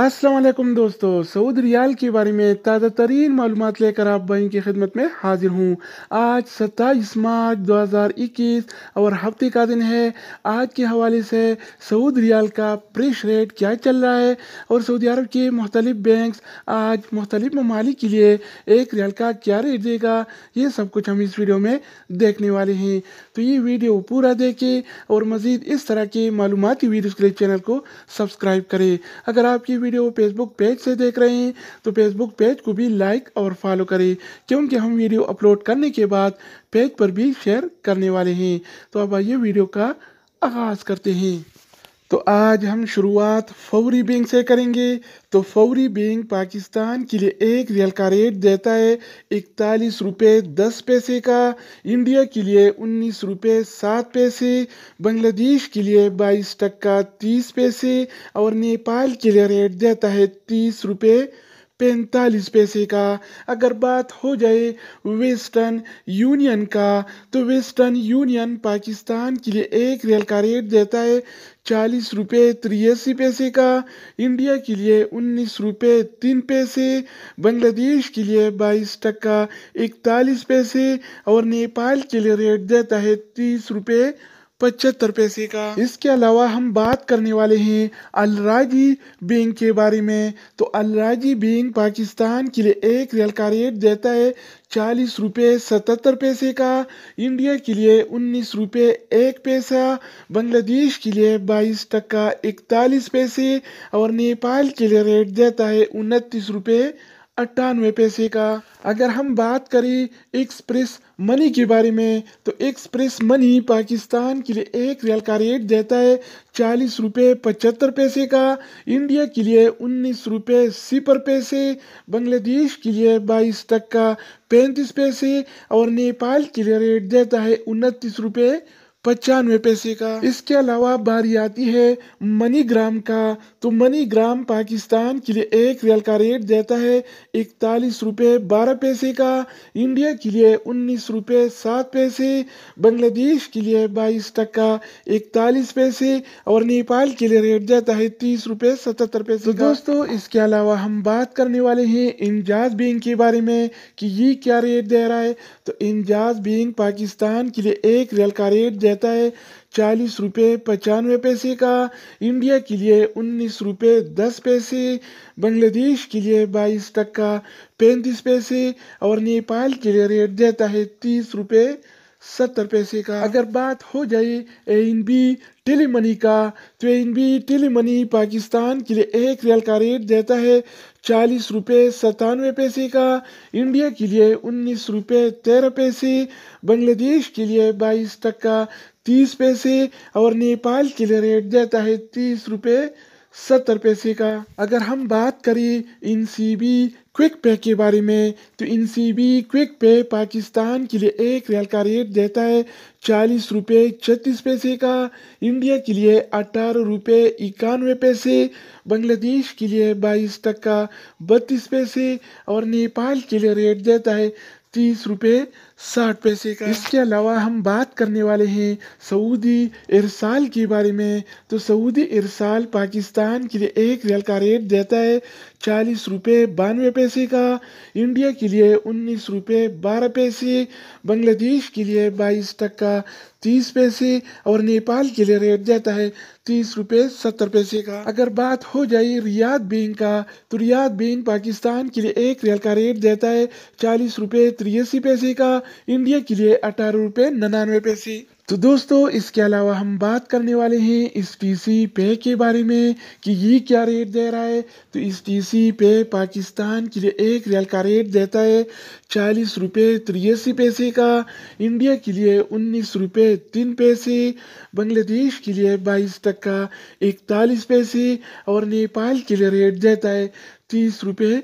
असलम दोस्तों सऊद रियाल के बारे में ताज़ा तरीन मालूम लेकर आप भाई की खिदमत में हाजिर हूँ आज सत्ताईस मार्च 2021 और हफ्ते का दिन है आज के हवाले से सऊद रियाल का प्रेश रेट क्या चल रहा है और सऊदी अरब के मुख्तलिफ बैंक आज मुख्तलिफ ममालिक के लिए एक रियाल का क्या रेट देगा ये सब कुछ हम इस वीडियो में देखने वाले हैं तो ये वीडियो पूरा देखें और मज़ीद इस तरह के मालूमती वीडियोज़ के लिए चैनल को सब्सक्राइब करें अगर आपकी वीडियो फेसबुक पेज से देख रहे हैं तो फेसबुक पेज को भी लाइक और फॉलो करें क्योंकि हम वीडियो अपलोड करने के बाद पेज पर भी शेयर करने वाले हैं तो अब आइए वीडियो का आगाज़ करते हैं तो आज हम शुरुआत फौरी बैंक से करेंगे तो फौरी बैंक पाकिस्तान के लिए एक रियल का रेट देता है इकतालीस रुपये दस पैसे का इंडिया के लिए उन्नीस रुपये सात पैसे बांग्लादेश के लिए बाईस टक्का तीस पैसे और नेपाल के लिए रेट देता है तीस रुपये पैंतालीस पैसे का अगर बात हो जाए वेस्टर्न यूनियन का तो वेस्टर्न यूनियन पाकिस्तान के लिए एक रेल का रेट देता है चालीस रुपये त्रियासी पैसे का इंडिया के लिए उन्नीस रुपये तीन पैसे बांग्लादेश के लिए बाईस टक्का इकतालीस पैसे और नेपाल के लिए रेट देता है तीस रुपये पचहत्तर पैसे का इसके अलावा हम बात करने वाले हैं अलराजी बैंक के बारे में तो अलराजी बैंक पाकिस्तान के लिए एक रियल का रेट देता है चालीस रुपये सतहत्तर पैसे का इंडिया के लिए उन्नीस रुपये एक पैसा बांग्लादेश के लिए बाईस टक्का इकतालीस पैसे और नेपाल के लिए रेट देता है उनतीस रुपये अट्ठानवे पैसे का अगर हम बात करें एक्सप्रेस मनी के बारे में तो एक्सप्रेस मनी पाकिस्तान के लिए एक रियल का रेट देता है चालीस रुपये पचहत्तर पैसे का इंडिया के लिए उन्नीस रुपये सिपर पैसे बांग्लादेश के लिए बाईस तक का पैंतीस पैसे और नेपाल के लिए रेट देता है उनतीस रुपये पचानवे पैसे का इसके अलावा बारी आती है मनी ग्राम का तो मनी ग्राम पाकिस्तान के लिए एक रियल का रेट देता है इकतालीस रुपये बारह पैसे का इंडिया के लिए उन्नीस रुपये सात पैसे बांग्लादेश के लिए बाईस टक्का इकतालीस पैसे और नेपाल के लिए रेट देता है तीस रुपये सतहत्तर पैसे तो दोस्तों इसके अलावा हम बात करने वाले हैं इंजाज बैंक के बारे में कि ये क्या रेट दे रहा है तो इंजाज बैंक पाकिस्तान के लिए एक रियल का रेट दे रहता है चालीस रुपये पचानवे पैसे का इंडिया के लिए उन्नीस रुपये दस पैसे बांग्लादेश के लिए बाईस टक्का पैंतीस पैसे और नेपाल के लिए रेट देता है तीस रुपये सत्तर पैसे का अगर बात हो जाए एन बी टेली मनी का तो N B tele money Pakistan के लिए एक रियल का रेट देता है चालीस रुपये सतानवे पैसे का इंडिया के लिए उन्नीस रुपये तेरह पैसे बांग्लादेश के लिए बाईस टक्का तीस पैसे और नेपाल के लिए रेट देता है तीस रुपये सत्तर पैसे का अगर हम बात करें इन सी बी क्विक पे के बारे में तो इन सी बी क्विक पे पाकिस्तान के लिए एक रियल का रेट देता है चालीस रुपये छत्तीस पैसे का इंडिया के लिए अठारह रुपये इक्यानवे पैसे बांग्लादेश के लिए बाईस टक्का बत्तीस पैसे और नेपाल के लिए रेट देता है तीस रुपये साठ पैसे का इसके अलावा हम बात करने वाले हैं सऊदी इरसाल के बारे में तो सऊदी इरसाल पाकिस्तान के लिए एक रेल का रेट देता है चालीस रुपये बानवे पैसे का इंडिया के लिए उन्नीस रुपये बारह पैसे बांग्लादेश के लिए बाईस टक्का तीस पैसे और नेपाल के लिए रेट देता है तीस रुपये सत्तर पैसे का अगर बात हो जाए रियाद बैंक का तो रियाद बैंक पाकिस्तान के लिए एक रेल का रेट देता है चालीस रुपये तिरासी पैसे का इंडिया के लिए अठारह रुपये निन्यानवे पैसे तो दोस्तों इसके अलावा हम बात करने वाले हैं इस टी पे के बारे में कि ये क्या रेट दे रहा है तो इस टी पे पाकिस्तान के लिए एक रियल का रेट देता है चालीस रुपये तिरासी पैसे का इंडिया के लिए उन्नीस रुपये तीन पैसे बांग्लादेश के लिए बाईस टक्का इकतालीस पैसे और नेपाल के लिए रेट देता है तीस रुपये